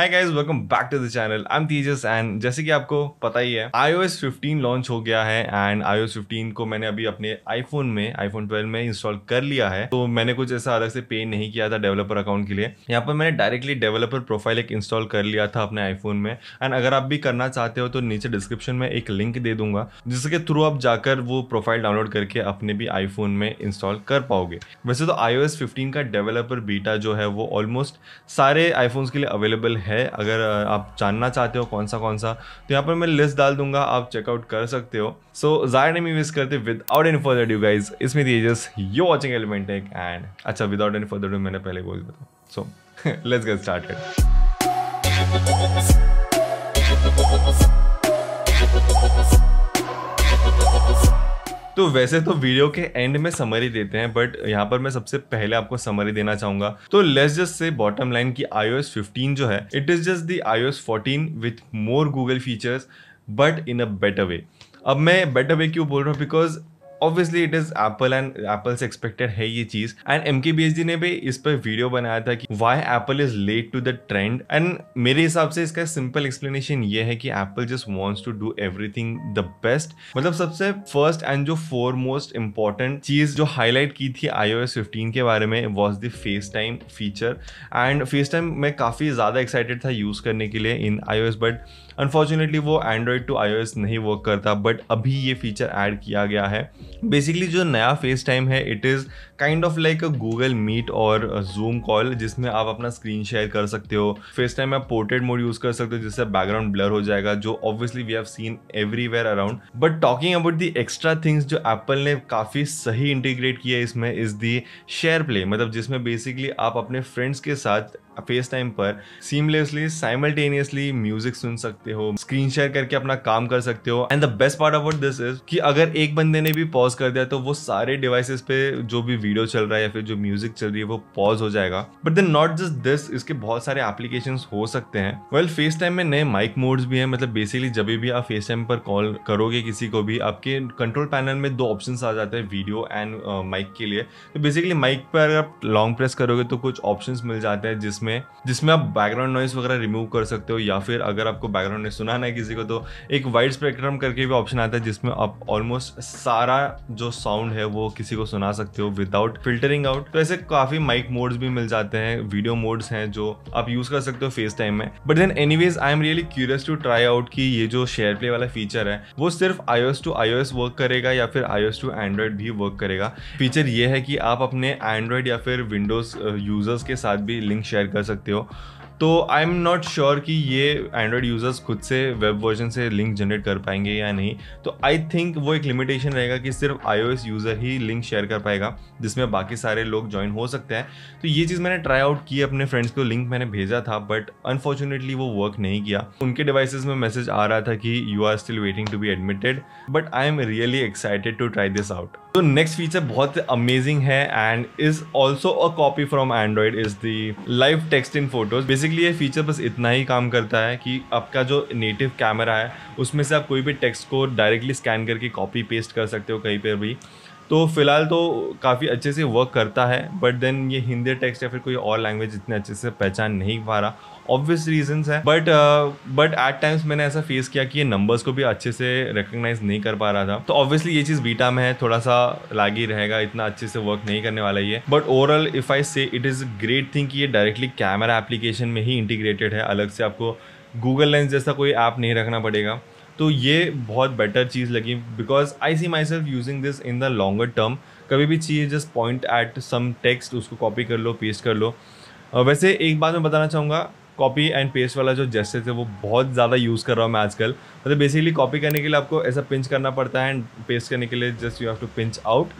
Hi guys, welcome back to the channel I'm Tejas and and जैसे कि आपको पता ही है iOS 15 लॉन्च हो गया है एंड iOS 15 को मैंने अभी अपने आईफोन में आईफोन 12 में इंस्टॉल कर लिया है तो मैंने कुछ ऐसा अलग से पे नहीं किया था डेवलपर अकाउंट के लिए यहाँ पर मैंने डायरेक्टली डेवलपर प्रोफाइल एक इंस्टॉल कर लिया था अपने आईफोन में एंड अगर आप भी करना चाहते हो तो नीचे डिस्क्रिप्शन में एक लिंक दे दूंगा जिसके थ्रू आप जाकर वो प्रोफाइल डाउनलोड करके अपने भी आईफोन में इंस्टॉल कर पाओगे वैसे तो iOS 15 का डेवलपर बीटा जो है वो ऑलमोस्ट सारे आईफोन्स के लिए अवेलेबल है अगर आप जानना चाहते हो कौन सा कौन सा तो यहाँ पर मैं लिस्ट डाल दूंगा आप चेकआउट कर सकते हो सो ज़ाहिर नहीं वेस्ट करते without any further due guys इसमें दीजिए यो वॉचिंग एलिमेंट एक एंड अच्छा विदाउट एनी फर्दर डू मैंने पहले बोल दिया सो लेट्स गेट स्टार्ट तो वैसे तो वीडियो के एंड में समरी देते हैं बट यहाँ पर मैं सबसे पहले आपको समरी देना चाहूंगा तो let's just say bottom line की आईओ 15 जो है it is just the S 14 with more Google features but in a better way अब मैं बेटर वे क्यों बोल रहा हूँ because obviously it is Apple and Apple से एक्सपेक्टेड है ये चीज एंड एम के बी डी ने भी इस पर वीडियो बनाया था कि why Apple is late to the trend and मेरे हिसाब से इसका सिंपल एक्सप्लेनेशन ये है कि Apple just wants to do everything the best मतलब सबसे फर्स्ट एंड जो फोर मोस्ट इंपॉर्टेंट चीज जो हाईलाइट की थी आई ओ के बारे में was the FaceTime feature and FaceTime मैं काफ़ी ज़्यादा एक्साइटेड था यूज़ करने के लिए इन आई बट अनफॉर्चुनेटली वो एंड्रॉयड टू आई नहीं वर्क करता बट अभी ये फीचर एड किया गया है बेसिकली जो नया फेस टाइम है it is kind of like a Google Meet और जूम कॉल जिसमें आप अपना स्क्रीन शेयर कर सकते हो फेस टाइम में आप पोर्ट्रेट मोड यूज़ कर सकते हो जिससे बैकग्राउंड ब्लर हो जाएगा जो obviously we have seen everywhere around but talking about the extra things जो एप्पल ने काफ़ी सही इंटीग्रेट किया है इसमें इज़ दी शेयर प्ले मतलब जिसमें बेसिकली आप अपने फ्रेंड्स के साथ फेस टाइम पर सीमलेसली साइमल्टेनियसली म्यूजिक सुन सकते हो स्क्रीन शेयर करके अपना काम कर सकते हो and the best part about this is कि अगर एक बंदे ने भी पॉज कर दिया तो वो सारे डिवाइसेस पे जो भी वीडियो चल रहा है या फिर जो म्यूजिक चल रही है वो पॉज हो जाएगा but then not just this इसके बहुत सारे एप्लीकेशन हो सकते हैं वेल फेस टाइम में नए माइक मोड्स भी हैं मतलब बेसिकली जब भी आप फेस टाइम पर कॉल करोगे किसी को भी आपके कंट्रोल पैनल में दो ऑप्शन आ जाते हैं वीडियो एंड माइक के लिए तो बेसिकली माइक पर अगर आप लॉन्ग प्रेस करोगे तो कुछ ऑप्शन मिल जाते हैं जिस इसमें जिसमें आप बैकग्राउंड नॉइस वगैरह रिमूव कर सकते हो या फिर अगर आपको बैकग्राउंड नॉइस सुनाना है किसी को तो एक वाइड स्पेक्ट्रम करके भी ऑप्शन आता है जिसमें आप ऑलमोस्ट सारा जो साउंड है वो किसी को सुना सकते हो विदाउट फिल्टरिंग आउट तो ऐसे काफी माइक मोड्स भी मिल जाते हैं वीडियो मोड्स हैं जो आप यूज कर सकते हो फेस टाइम में but then anyways I am really curious to try out की ये जो शेयर प्ले वाला फीचर है वो सिर्फ iOS to iOS work करेगा या फिर आईओ एस टू एंड्रॉइड भी वर्क करेगा फीचर ये है कि आप अपने एंड्रॉइड या फिर विंडोज यूजर्स uh, के साथ भी लिंक शेयर कर सकते हो तो आई एम नॉट श्योर कि ये एंड्रॉयड यूज़र्स खुद से वेब वर्जन से लिंक जनरेट कर पाएंगे या नहीं तो आई थिंक वो एक लिमिटेशन रहेगा कि सिर्फ आई यूज़र ही लिंक शेयर कर पाएगा जिसमें बाकी सारे लोग ज्वाइन हो सकते हैं तो ये चीज़ मैंने ट्राई आउट की अपने फ्रेंड्स को लिंक मैंने भेजा था बट अनफॉर्चुनेटली वो वर्क नहीं किया उनके डिवाइसेज में मैसेज आ रहा था कि you are still waiting to be admitted but I am really excited to try this out तो नेक्स्ट फीचर बहुत अमेजिंग है and is also a copy from Android is the live text in photos basically ये feature बस इतना ही काम करता है कि आपका जो नेटिव कैमरा है उसमें से आप कोई भी टेक्स्ट को डायरेक्टली स्कैन करके कॉपी पेस्ट कर सकते हो कहीं पर भी तो फिलहाल तो काफ़ी अच्छे से वर्क करता है बट देन ये हिंदी टेक्स्ट या फिर कोई और लैंग्वेज इतने अच्छे से पहचान नहीं पा रहा ऑब्वियस रीजंस है बट बट एट टाइम्स मैंने ऐसा फेस किया कि ये नंबर्स को भी अच्छे से रिकग्नाइज नहीं कर पा रहा था तो ऑब्वियसली ये चीज़ बीटा में है थोड़ा सा लाग ही रहेगा इतना अच्छे से वर्क नहीं करने वाला ये बट ओवरऑल इफ़ आई से इट इज़ ग्रेट थिंग कि ये डायरेक्टली कैमरा एप्लीकेशन में ही इंटीग्रेटेड है अलग से आपको गूगल लेंस जैसा कोई ऐप नहीं रखना पड़ेगा तो ये बहुत बेटर चीज़ लगी because I see myself using this in the longer term कभी भी चाहिए just point at some text उसको कॉपी कर लो पेस्ट कर लो वैसे एक बात मैं बताना चाहूँगा कॉपी एंड पेस्ट वाला जो जैसे थे वो बहुत ज़्यादा यूज़ कर रहा हूँ मैं आजकल मतलब बेसिकली कॉपी करने के लिए आपको ऐसा पिंच करना पड़ता है एंड पेस्ट करने के लिए just you have to pinch out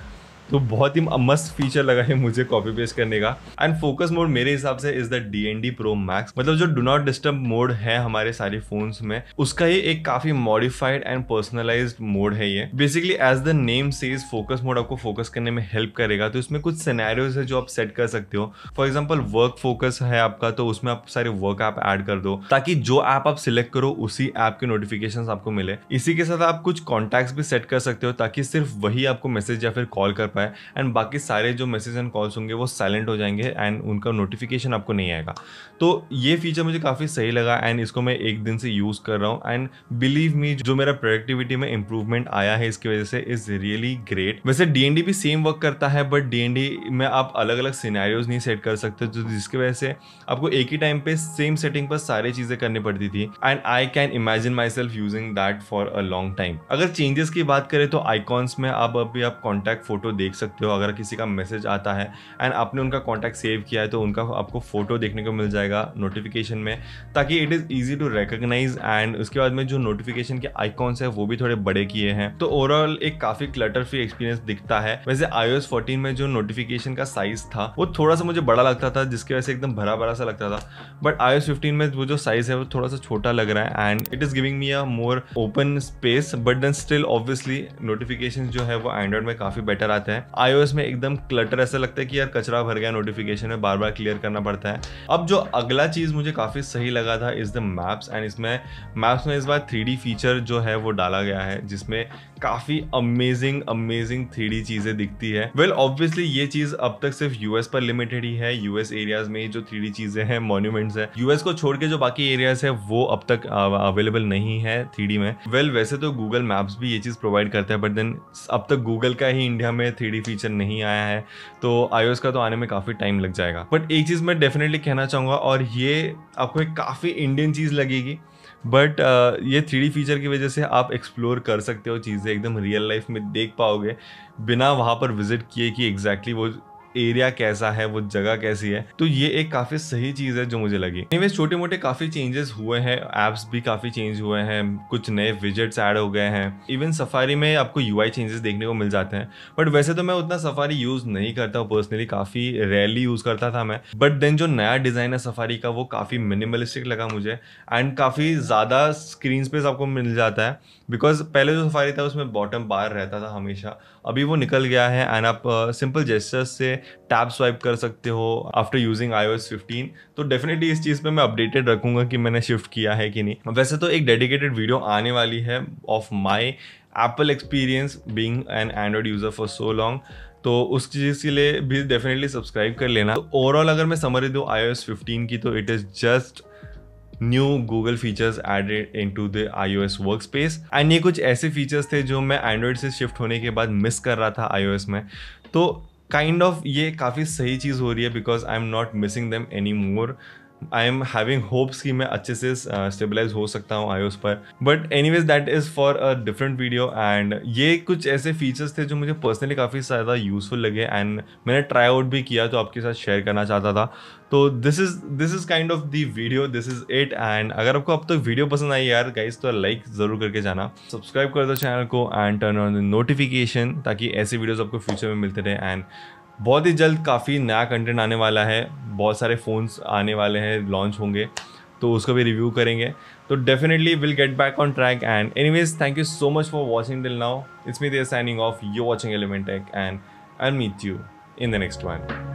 तो बहुत ही मस्त फीचर लगा है मुझे कॉपी पेस्ट करने का एंड फोकस मोड मेरे हिसाब से is the D N D pro max मतलब जो डू नॉट डिस्टर्ब मोड है हमारे सारे फोन्स में उसका ये एक काफी मॉडिफाइड एंड पर्सनलाइज मोड है ये basically as the name says focus mode आपको फोकस करने में हेल्प करेगा तो इसमें कुछ सिनेरियोज है जो आप सेट कर सकते हो फॉर एग्जाम्पल वर्क फोकस है आपका तो उसमें आप सारे वर्क ऐप एड कर दो ताकि जो ऐप आप सिलेक्ट करो उसी ऐप के नोटिफिकेशन आपको मिले इसी के साथ आप कुछ कॉन्टैक्ट भी सेट कर सकते हो ताकि सिर्फ वही आपको मैसेज या फिर कॉल कर पाए एंड बाकी सारे जो मैसेज एंड कॉल्स होंगे वो साइलेंट हो जाएंगे एंड उनका नोटिफिकेशन आपको नहीं आएगा तो ये फीचर मुझे काफ़ी सही लगा एंड इसको मैं एक दिन से यूज़ कर रहा हूँ एंड बिलीव मी जो मेरा प्रोडक्टिविटी में इंप्रूवमेंट आया है इसकी वजह से इज़ रियली ग्रेट वैसे डी भी सेम वर्क करता है बट डी में आप अलग अलग सीनारियोज नहीं सेट कर सकते जो तो जिसकी वजह से आपको एक ही टाइम पे सेम सेटिंग पर सारी चीज़ें करनी पड़ती थी and I can imagine myself using that for a long time अगर चेंजेस की बात करें तो आइकॉन्स में आप अभी आप कॉन्टैक्ट फोटो देख सकते हो अगर किसी का मैसेज आता है एंड आपने उनका कॉन्टैक्ट सेव किया है तो उनका आपको फ़ोटो देखने को मिल जाएगा नोटिफिकेशन में ताकि it is easy to recognise and उसके बाद में जो नोटिफिकेशन के आइकॉन्स है वो भी थोड़े बड़े किए हैं तो ओवरऑल एक काफ़ी क्लटर फ्री एक्सपीरियंस दिखता है वैसे आई 14 में जो नोटिफिकेशन का साइज़ था वो थोड़ा सा मुझे बड़ा लगता था जिसकी वजह से एकदम भरा भरा सा लगता था बट आई 15 में वो जो साइज़ है वो थोड़ा सा छोटा लग रहा है and it is giving me a more open space but then still obviously notification जो है वो एंड्रॉइड में काफ़ी बेटर आते हैं सकते हैं आईओएस में एकदम क्लटर ऐसा लगता है कि यार कचरा भर गया नोटिफिकेशन में बार बार क्लियर करना पड़ता है अब जो अगला चीज़ मुझे काफ़ी सही लगा था इज़ द मैप्स एंड इसमें मैप्स में इस बार थ्री फीचर जो है वो डाला गया है जिसमें काफ़ी अमेजिंग अमेजिंग थ्री चीज़ें दिखती है वेल well, ऑब्वियसली ये चीज़ अब तक सिर्फ यूएस पर लिमिटेड ही है यूएस एरियाज में जो थ्री चीज़ें हैं मॉन्यूमेंट्स है यूएस को छोड़ के जो बाकी एरियाज है वो अब तक अवेलेबल नहीं है थ्री में वेल well, वैसे तो गूगल मैप्स भी ये चीज़ प्रोवाइड करता है बट देन अब तक गूगल का ही इंडिया में थ्री फीचर नहीं आया है तो iOS का तो आने में काफ़ी टाइम लग जाएगा बट एक चीज़ मैं डेफिनेटली कहना चाहूँगा और ये आपको एक काफ़ी इंडियन चीज़ लगेगी बट uh, ये थ्री फीचर की वजह से आप एक्सप्लोर कर सकते हो चीज़ें एकदम रियल लाइफ में देख पाओगे बिना वहाँ पर विजिट किए कि एग्जैक्टली exactly वो एरिया कैसा है वो जगह कैसी है तो ये एक काफी सही चीज है जो मुझे लगी एनीवे छोटे मोटे काफी चेंजेस हुए हैं एप्स भी काफी चेंज हुए हैं कुछ नए विजेट्स ऐड हो गए हैं इवन सफारी में आपको यू चेंजेस देखने को मिल जाते हैं बट वैसे तो मैं उतना सफारी यूज नहीं करता हूँ पर्सनली काफी रेयरली यूज करता था मैं बट देन जो नया डिजाइन है सफारी का वो काफी मिनिमलिस्टिक लगा मुझे एंड काफी ज्यादा स्क्रीन स्पेस आपको मिल जाता है बिकॉज पहले जो सफारी था उसमें बॉटम बार रहता था हमेशा अभी वो निकल गया है एंड आप सिंपल जेस्टर्स से टैब स्वाइप कर सकते हो after using iOS fifteen तो डेफिनेटली इस चीज़ पे मैं अपडेटेड रखूंगा कि मैंने शिफ्ट किया है कि नहीं वैसे तो एक डेडिकेटेड वीडियो आने वाली है of my Apple experience being an Android user for so long तो उस चीज़ के लिए भी डेफिनेटली सब्सक्राइब कर लेना ओवरऑल तो अगर मैं समरी दूँ आई ओ एस फिफ्टीन की तो it is just new Google features added into the S workspace and ये कुछ ऐसे फीचर्स थे जो मैं एंड्रॉयड से शिफ्ट होने के बाद मिस कर रहा था एस में तो काइंड kind ऑफ of ये काफ़ी सही चीज़ हो रही है because I am not missing them anymore I am having hopes कि मैं अच्छे से स्टेबलाइज uh, हो सकता हूँ आई पर but anyways that is for a different video and ये कुछ ऐसे फीचर्स थे जो मुझे पर्सनली काफ़ी ज़्यादा यूजफुल लगे एंड मैंने ट्राई आउट भी किया तो आपके साथ शेयर करना चाहता था तो this is this is kind of the video this is it and अगर आपको अब तक तो वीडियो पसंद आई यार गाइज तो लाइक ज़रूर करके जाना सब्सक्राइब कर दो चैनल को and turn on the notification ताकि ऐसे वीडियोज़ आपको फ्यूचर में मिलते रहे एंड बहुत ही जल्द काफ़ी नया कंटेंट आने वाला है बहुत सारे फ़ोन्स आने वाले हैं लॉन्च होंगे तो उसका भी रिव्यू करेंगे तो definitely will get back on track and anyways thank you so much for watching till now it's me there signing off you watching Element Tech and I meet you in the next one